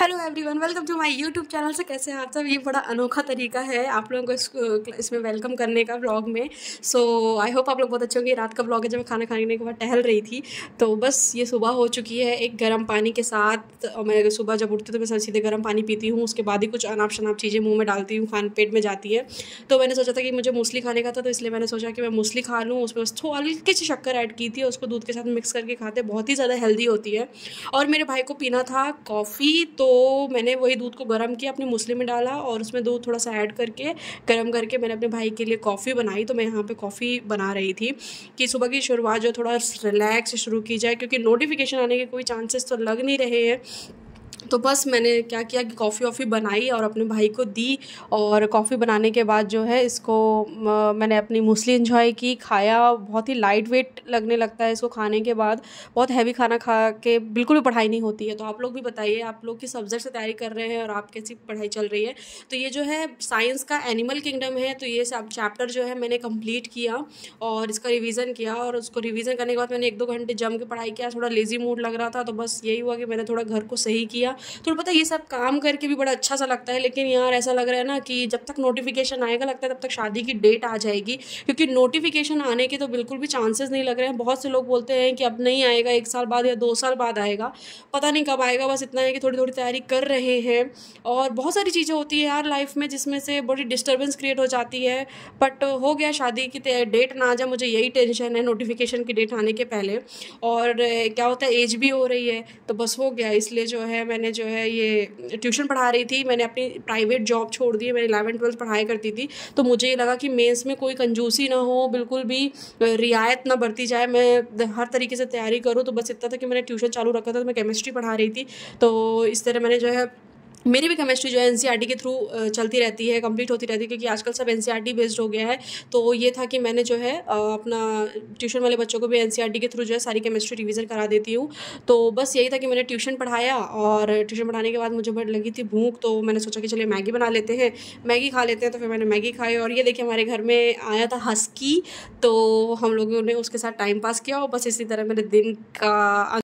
hello everyone welcome to my YouTube channel से कैसे हैं आप सब ये बड़ा अनोखा तरीका है आप लोगों को इसको इसमें वेलकम करने का व्लॉग में सो आई होप आप लोग बहुत अच्छे होंगे रात का व्लॉग है जब मैं खाना खाने के बाद टहल रही थी तो बस ये सुबह हो चुकी है एक गर्म पानी के साथ और मैं सुबह जब उठती तो मैं सीधे गर्म पानी पीती हूँ उसके बाद ही कुछ अनाप शनाप चीज़ें मुँह में डालती हूँ खान पेट में जाती है तो मैंने सोचा था कि मुझे मूसली खाने का था तो इसलिए मैंने सोचा कि मैं मूसली खा लूँ उसमें बस थोड़ी हल्की सी शक्कर ऐड की थी उसको दूध के साथ मिक्स करके खाते बहुत ही ज़्यादा हेल्दी होती है और मेरे भाई को पीना था कॉफ़ी तो मैंने वही दूध को गर्म किया अपने मूसली में डाला और उसमें दूध थोड़ा सा ऐड करके गर्म करके मैंने अपने भाई के लिए कॉफ़ी बनाई तो मैं यहाँ पे कॉफ़ी बना रही थी कि सुबह की शुरुआत जो थोड़ा रिलैक्स शुरू की जाए क्योंकि नोटिफिकेशन आने के कोई चांसेस तो लग नहीं रहे हैं तो बस मैंने क्या किया कि कॉफ़ी वॉफ़ी बनाई और अपने भाई को दी और कॉफ़ी बनाने के बाद जो है इसको मैंने अपनी मोस्टली इन्जॉय की खाया बहुत ही लाइट वेट लगने लगता है इसको खाने के बाद बहुत हैवी खाना खा के बिल्कुल भी पढ़ाई नहीं होती है तो आप लोग भी बताइए आप लोग किस सब्जेक्ट से तैयारी कर रहे हैं और आप कैसी पढ़ाई चल रही है तो ये जो है साइंस का एनिमल किंगडम है तो ये सब चैप्टर जो है मैंने कम्प्लीट किया और इसका रिविज़न किया और उसको रिविज़न करने के बाद मैंने एक दो घंटे जम के पढ़ाई किया थोड़ा लेज़ी मूड लग रहा था तो बस यही हुआ कि मैंने थोड़ा घर को सही किया तो पता है ये सब काम करके भी बड़ा अच्छा सा लगता है लेकिन यार ऐसा लग रहा है ना कि जब तक नोटिफिकेशन आएगा लगता है तब तक शादी की डेट आ जाएगी क्योंकि नोटिफिकेशन आने के तो बिल्कुल भी चांसेस नहीं लग रहे हैं बहुत से लोग बोलते हैं कि अब नहीं आएगा एक साल बाद या दो साल बाद आएगा पता नहीं कब आएगा बस इतना है कि थोड़ी थोड़ी तैयारी कर रहे हैं और बहुत सारी चीज़ें होती है यार लाइफ में जिसमें से बड़ी डिस्टर्बेंस क्रिएट हो जाती है बट हो गया शादी की डेट ना आ जाए मुझे यही टेंशन है नोटिफिकेशन की डेट आने के पहले और क्या होता है एज भी हो रही है तो बस हो गया इसलिए जो है मैंने मैं जो है ये ट्यूशन पढ़ा रही थी मैंने अपनी प्राइवेट जॉब छोड़ दी मैं इलेवन ट्वेल्थ पढ़ाई करती थी तो मुझे ये लगा कि मेंस में कोई कंजूसी ना हो बिल्कुल भी रियायत ना बरती जाए मैं हर तरीके से तैयारी करूँ तो बस इतना था कि मैंने ट्यूशन चालू रखा था तो मैं केमिस्ट्री पढ़ा रही थी तो इस तरह मैंने जो है मेरी भी केमिस्ट्री जो है एनसीईआरटी e के थ्रू चलती रहती है कंप्लीट होती रहती है क्योंकि आजकल सब एनसीईआरटी बेस्ड e हो गया है तो ये था कि मैंने जो है अपना ट्यूशन वाले बच्चों को भी एनसीईआरटी e के थ्रू जो है सारी केमिस्ट्री रिवीजन करा देती हूँ तो बस यही था कि मैंने ट्यूशन पढ़ाया और ट्यूशन पढ़ाने के बाद मुझे बड़ी लगी थी भूख तो मैंने सोचा कि चलिए मैगी बना लेते हैं मैगी खा लेते हैं तो फिर मैंने मैगी खाई और ये देखिए हमारे घर में आया था हस्की तो हम लोगों ने उसके साथ टाइम पास किया और बस इसी तरह मेरे दिन का